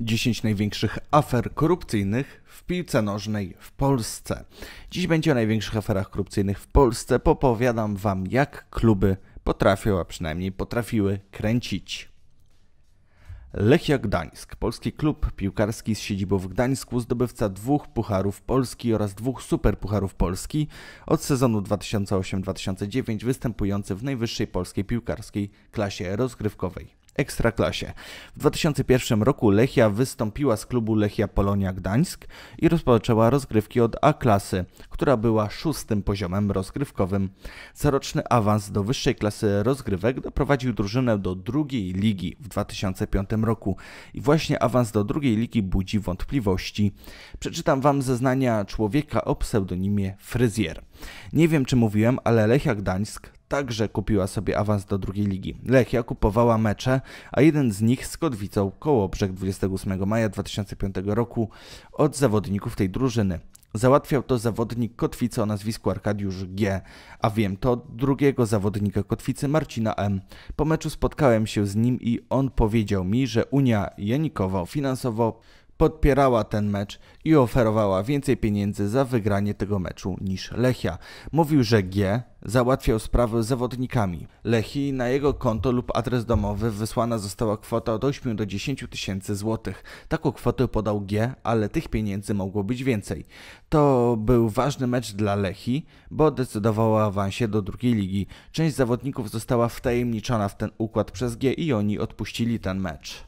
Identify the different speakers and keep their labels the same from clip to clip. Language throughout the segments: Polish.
Speaker 1: 10 największych afer korupcyjnych w piłce nożnej w Polsce. Dziś będzie o największych aferach korupcyjnych w Polsce. Popowiadam Wam, jak kluby potrafią, a przynajmniej potrafiły kręcić. Lechia Gdańsk, polski klub piłkarski z siedzibą w Gdańsku, zdobywca dwóch Pucharów Polski oraz dwóch Superpucharów Polski od sezonu 2008-2009 występujący w najwyższej polskiej piłkarskiej klasie rozgrywkowej. Ekstraklasie. W 2001 roku Lechia wystąpiła z klubu Lechia Polonia Gdańsk i rozpoczęła rozgrywki od A-klasy, która była szóstym poziomem rozgrywkowym. Coroczny awans do wyższej klasy rozgrywek doprowadził drużynę do drugiej ligi w 2005 roku i właśnie awans do drugiej ligi budzi wątpliwości. Przeczytam wam zeznania człowieka o pseudonimie Fryzjer. Nie wiem czy mówiłem, ale Lechia Gdańsk także kupiła sobie awans do drugiej ligi. Lechia kupowała mecze, a jeden z nich z Kotwicą koło brzeg 28 maja 2005 roku od zawodników tej drużyny. Załatwiał to zawodnik kotwicy o nazwisku Arkadiusz G, a wiem to drugiego zawodnika kotwicy Marcina M. Po meczu spotkałem się z nim i on powiedział mi, że Unia Janikowo finansowo podpierała ten mecz i oferowała więcej pieniędzy za wygranie tego meczu niż Lechia. Mówił, że G załatwiał sprawy z zawodnikami. Lechi na jego konto lub adres domowy wysłana została kwota od 8 do 10 tysięcy złotych. Taką kwotę podał G, ale tych pieniędzy mogło być więcej. To był ważny mecz dla Lechi, bo decydował o awansie do drugiej ligi. Część zawodników została wtajemniczona w ten układ przez G i oni odpuścili ten mecz.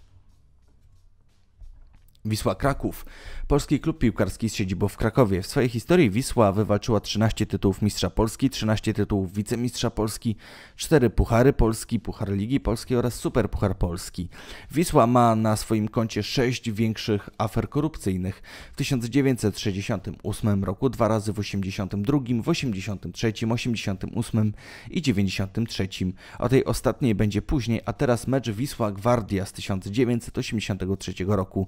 Speaker 1: Wisła Kraków. Polski klub piłkarski z siedzibą w Krakowie. W swojej historii Wisła wywalczyła 13 tytułów Mistrza Polski, 13 tytułów Wicemistrza Polski, 4 Puchary Polski, Puchar Ligi Polskiej oraz Super Puchar Polski. Wisła ma na swoim koncie 6 większych afer korupcyjnych. W 1968 roku, dwa razy w 82, w 83, 88 i 93. O tej ostatniej będzie później, a teraz mecz Wisła Gwardia z 1983 roku.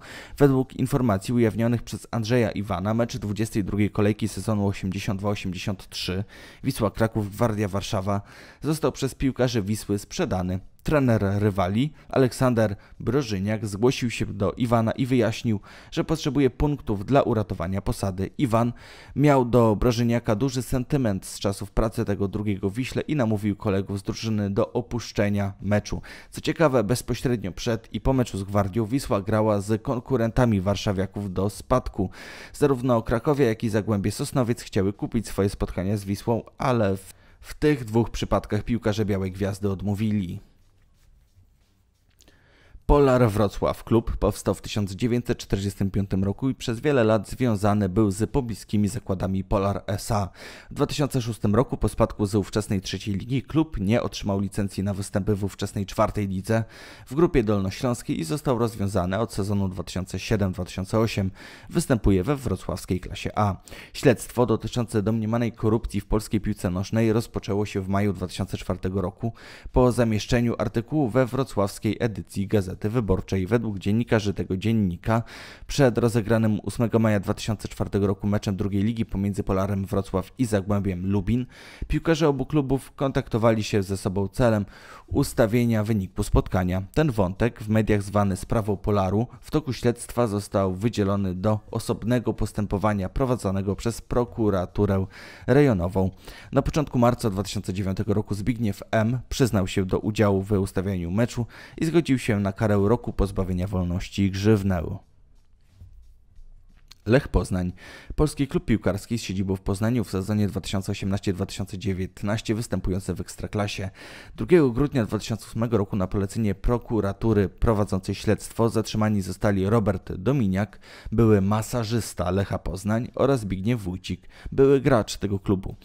Speaker 1: Według informacji ujawnionych przez Andrzeja Iwana, mecz 22 kolejki sezonu 82-83 Wisła Kraków Gwardia Warszawa został przez piłkarzy Wisły sprzedany Trener rywali, Aleksander Brożyniak, zgłosił się do Iwana i wyjaśnił, że potrzebuje punktów dla uratowania posady. Iwan miał do Brożyniaka duży sentyment z czasów pracy tego drugiego Wiśle i namówił kolegów z drużyny do opuszczenia meczu. Co ciekawe, bezpośrednio przed i po meczu z Gwardią Wisła grała z konkurentami warszawiaków do spadku. Zarówno Krakowie, jak i Zagłębie Sosnowiec chciały kupić swoje spotkania z Wisłą, ale w, w tych dwóch przypadkach piłkarze Białej Gwiazdy odmówili. Polar Wrocław Klub powstał w 1945 roku i przez wiele lat związany był z pobliskimi zakładami Polar SA. W 2006 roku po spadku z ówczesnej trzeciej ligi klub nie otrzymał licencji na występy w ówczesnej czwartej lidze w grupie dolnośląskiej i został rozwiązany od sezonu 2007-2008. Występuje we wrocławskiej klasie A. Śledztwo dotyczące domniemanej korupcji w polskiej piłce nożnej rozpoczęło się w maju 2004 roku po zamieszczeniu artykułu we wrocławskiej edycji Gazety Gazety Wyborczej. Według dziennikarzy tego dziennika przed rozegranym 8 maja 2004 roku meczem drugiej ligi pomiędzy Polarem Wrocław i Zagłębiem Lubin piłkarze obu klubów kontaktowali się ze sobą celem ustawienia wyniku spotkania. Ten wątek, w mediach zwany sprawą Polaru, w toku śledztwa został wydzielony do osobnego postępowania prowadzonego przez prokuraturę rejonową. Na początku marca 2009 roku Zbigniew M. przyznał się do udziału w ustawianiu meczu i zgodził się na karę roku pozbawienia wolności i grzywnęło. Lech Poznań. Polski klub piłkarski z siedzibą w Poznaniu w sezonie 2018-2019 występujący w Ekstraklasie. 2 grudnia 2008 roku na polecenie prokuratury prowadzącej śledztwo zatrzymani zostali Robert Dominiak, były masażysta Lecha Poznań oraz Zbigniew Wójcik, były gracz tego klubu.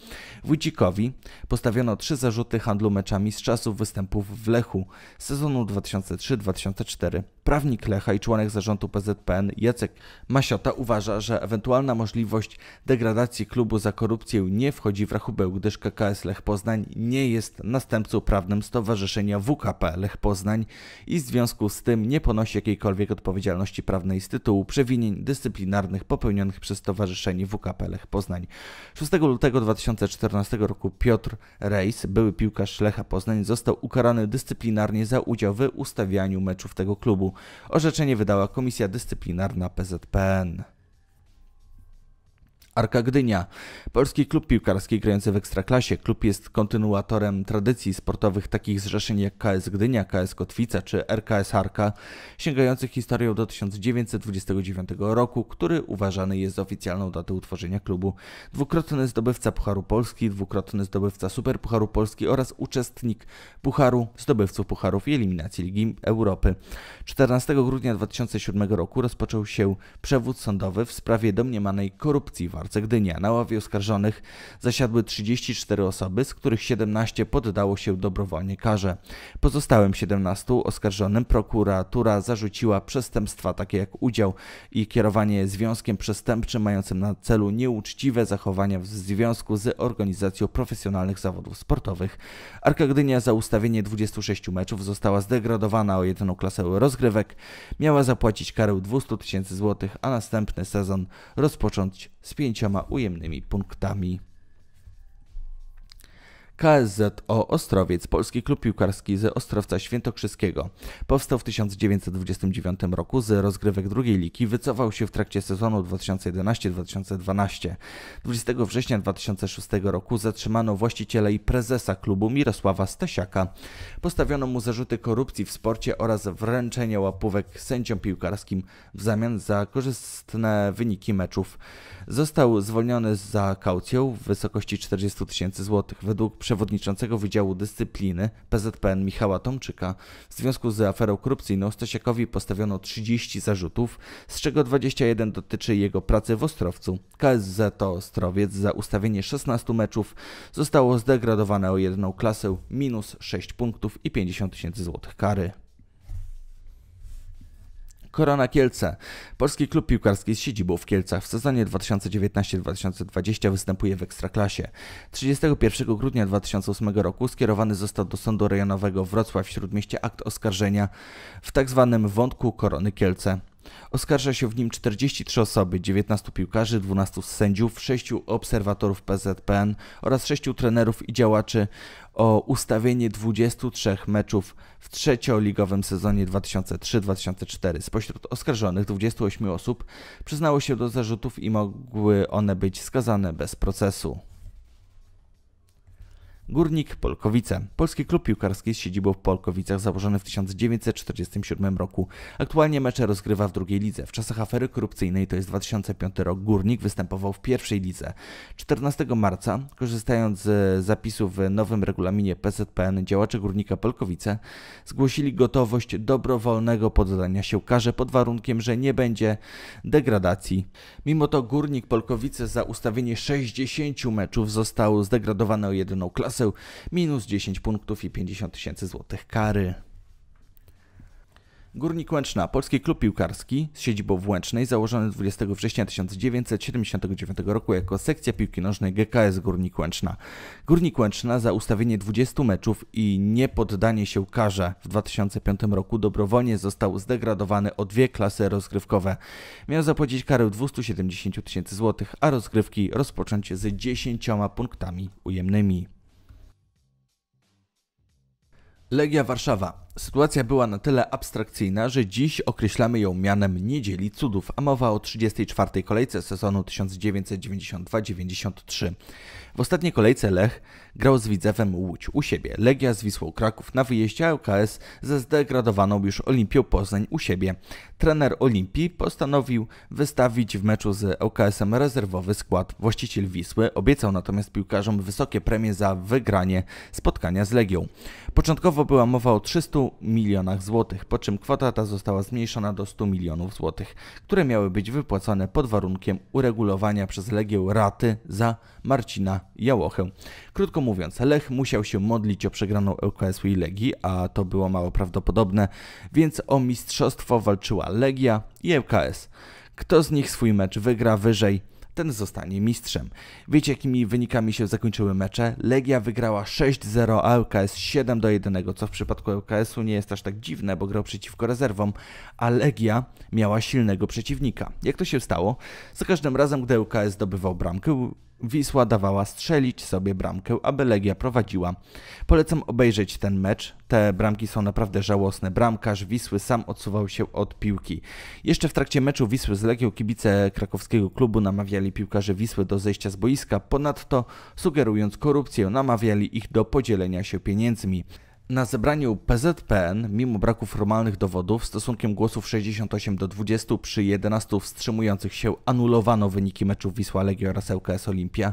Speaker 1: Wójcikowi postawiono trzy zarzuty handlu meczami z czasów występów w Lechu sezonu 2003-2004. Prawnik Lecha i członek zarządu PZPN Jacek Masiota uważa, uważa, że ewentualna możliwość degradacji klubu za korupcję nie wchodzi w rachubę, gdyż KKS Lech Poznań nie jest następcą prawnym Stowarzyszenia WKP Lech Poznań i w związku z tym nie ponosi jakiejkolwiek odpowiedzialności prawnej z tytułu przewinień dyscyplinarnych popełnionych przez Stowarzyszenie WKP Lech Poznań. 6 lutego 2014 roku Piotr Rejs, były piłkarz Lecha Poznań, został ukarany dyscyplinarnie za udział w ustawianiu meczów tego klubu. Orzeczenie wydała Komisja Dyscyplinarna PZPN. Arka Gdynia. Polski klub piłkarski grający w Ekstraklasie. Klub jest kontynuatorem tradycji sportowych takich zrzeszeń jak KS Gdynia, KS Kotwica czy RKS Arka, sięgających historią do 1929 roku, który uważany jest za oficjalną datę utworzenia klubu. Dwukrotny zdobywca Pucharu Polski, dwukrotny zdobywca Super Pucharu Polski oraz uczestnik Pucharu, zdobywców Pucharów i eliminacji Ligi Europy. 14 grudnia 2007 roku rozpoczął się przewód sądowy w sprawie domniemanej korupcji w Arce. Prokuraturce Gdynia. Na ławie oskarżonych zasiadły 34 osoby, z których 17 poddało się dobrowolnie karze. Pozostałym 17 oskarżonym prokuratura zarzuciła przestępstwa takie jak udział i kierowanie związkiem przestępczym mającym na celu nieuczciwe zachowania w związku z organizacją profesjonalnych zawodów sportowych. Arka Gdynia za ustawienie 26 meczów została zdegradowana o jedną klasę rozgrywek, miała zapłacić karę 200 tysięcy złotych, a następny sezon rozpocząć z pięcioma ujemnymi punktami. KSZO Ostrowiec, Polski Klub Piłkarski ze Ostrowca Świętokrzyskiego. Powstał w 1929 roku z rozgrywek drugiej ligi, wycofał się w trakcie sezonu 2011-2012. 20 września 2006 roku zatrzymano właściciela i prezesa klubu Mirosława Stasiaka. Postawiono mu zarzuty korupcji w sporcie oraz wręczenie łapówek sędziom piłkarskim w zamian za korzystne wyniki meczów. Został zwolniony za kaucją w wysokości 40 tysięcy złotych. Według przewodniczącego Wydziału Dyscypliny PZPN Michała Tomczyka w związku z aferą korupcyjną Stasiakowi postawiono 30 zarzutów, z czego 21 dotyczy jego pracy w Ostrowcu. KSZ Ostrowiec za ustawienie 16 meczów zostało zdegradowane o jedną klasę, minus 6 punktów i 50 tysięcy złotych kary. Korona Kielce. Polski klub piłkarski z siedzibą w Kielcach w sezonie 2019-2020 występuje w Ekstraklasie. 31 grudnia 2008 roku skierowany został do Sądu Rejonowego Wrocław Śródmieście akt oskarżenia w tzw. Tak wątku Korony Kielce. Oskarża się w nim 43 osoby, 19 piłkarzy, 12 sędziów, 6 obserwatorów PZPN oraz 6 trenerów i działaczy o ustawienie 23 meczów w trzecioligowym sezonie 2003-2004. Spośród oskarżonych 28 osób przyznało się do zarzutów i mogły one być skazane bez procesu. Górnik Polkowice. Polski klub piłkarski z siedzibą w Polkowicach założony w 1947 roku. Aktualnie mecze rozgrywa w drugiej lidze. W czasach afery korupcyjnej, to jest 2005 rok, Górnik występował w pierwszej lidze. 14 marca, korzystając z zapisów w nowym regulaminie PZPN, działacze Górnika Polkowice zgłosili gotowość dobrowolnego poddania się karze pod warunkiem, że nie będzie degradacji. Mimo to Górnik Polkowice za ustawienie 60 meczów został zdegradowany o jedną klasę haseł, minus 10 punktów i 50 tysięcy złotych kary. Górnik Łęczna, polski klub piłkarski z siedzibą w Łęcznej, założony 20 września 1979 roku jako sekcja piłki nożnej GKS Górnik Łęczna. Górnik Łęczna za ustawienie 20 meczów i niepoddanie się karze w 2005 roku dobrowolnie został zdegradowany o dwie klasy rozgrywkowe. Miał zapłacić karę 270 tysięcy złotych, a rozgrywki rozpocząć z 10 punktami ujemnymi. Legia Warszawa Sytuacja była na tyle abstrakcyjna, że dziś określamy ją mianem Niedzieli Cudów, a mowa o 34. kolejce sezonu 1992-93. W ostatniej kolejce Lech grał z Widzewem Łódź u siebie, Legia z Wisłą Kraków na wyjeździe, a ze zdegradowaną już Olimpią Poznań u siebie. Trener Olimpii postanowił wystawić w meczu z UKS-em rezerwowy skład. Właściciel Wisły obiecał natomiast piłkarzom wysokie premie za wygranie spotkania z Legią. Początkowo była mowa o 300 milionach złotych, po czym kwota ta została zmniejszona do 100 milionów złotych, które miały być wypłacone pod warunkiem uregulowania przez Legię raty za Marcina Jałochę. Krótko mówiąc, Lech musiał się modlić o przegraną LKS-u e i Legii, a to było mało prawdopodobne, więc o mistrzostwo walczyła Legia i LKS. E Kto z nich swój mecz wygra wyżej, ten zostanie mistrzem. Wiecie jakimi wynikami się zakończyły mecze? Legia wygrała 6-0, a LKS 7-1, co w przypadku lks u nie jest aż tak dziwne, bo grał przeciwko rezerwom, a Legia miała silnego przeciwnika. Jak to się stało? Za każdym razem, gdy LKS zdobywał bramkę, Wisła dawała strzelić sobie bramkę, aby Legia prowadziła. Polecam obejrzeć ten mecz. Te bramki są naprawdę żałosne. Bramkarz Wisły sam odsuwał się od piłki. Jeszcze w trakcie meczu Wisły z Legią kibice krakowskiego klubu namawiali piłkarzy Wisły do zejścia z boiska. Ponadto, sugerując korupcję, namawiali ich do podzielenia się pieniędzmi. Na zebraniu PZPN, mimo braku formalnych dowodów, stosunkiem głosów 68 do 20 przy 11 wstrzymujących się anulowano wyniki meczów Wisła Legio oraz LKS Olimpia,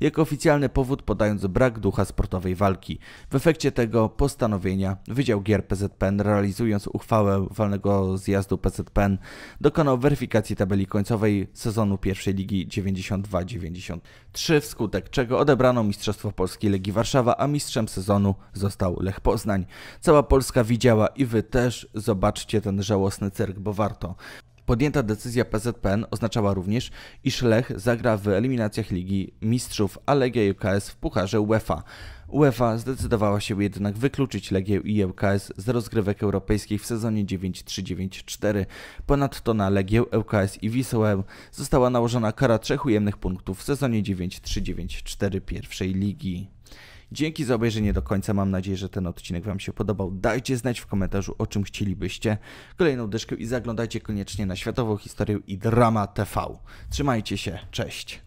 Speaker 1: jako oficjalny powód podając brak ducha sportowej walki. W efekcie tego postanowienia Wydział Gier PZPN realizując uchwałę walnego zjazdu PZPN dokonał weryfikacji tabeli końcowej sezonu pierwszej ligi 92-93, wskutek czego odebrano Mistrzostwo Polskiej Legii Warszawa, a mistrzem sezonu został Lech Poznań. Poznań. Cała Polska widziała i wy też zobaczcie ten żałosny cyrk, bo warto. Podjęta decyzja PZPN oznaczała również, iż Lech zagra w eliminacjach Ligi Mistrzów, a Legia UKS w Pucharze UEFA. UEFA zdecydowała się jednak wykluczyć Legię i ŁKS z rozgrywek europejskich w sezonie 9-3-9-4. Ponadto na Legię, ŁKS i Wisłę została nałożona kara trzech ujemnych punktów w sezonie 9-3-9-4 pierwszej ligi. Dzięki za obejrzenie do końca. Mam nadzieję, że ten odcinek Wam się podobał. Dajcie znać w komentarzu, o czym chcielibyście kolejną deszkę i zaglądajcie koniecznie na Światową Historię i Drama TV. Trzymajcie się, cześć!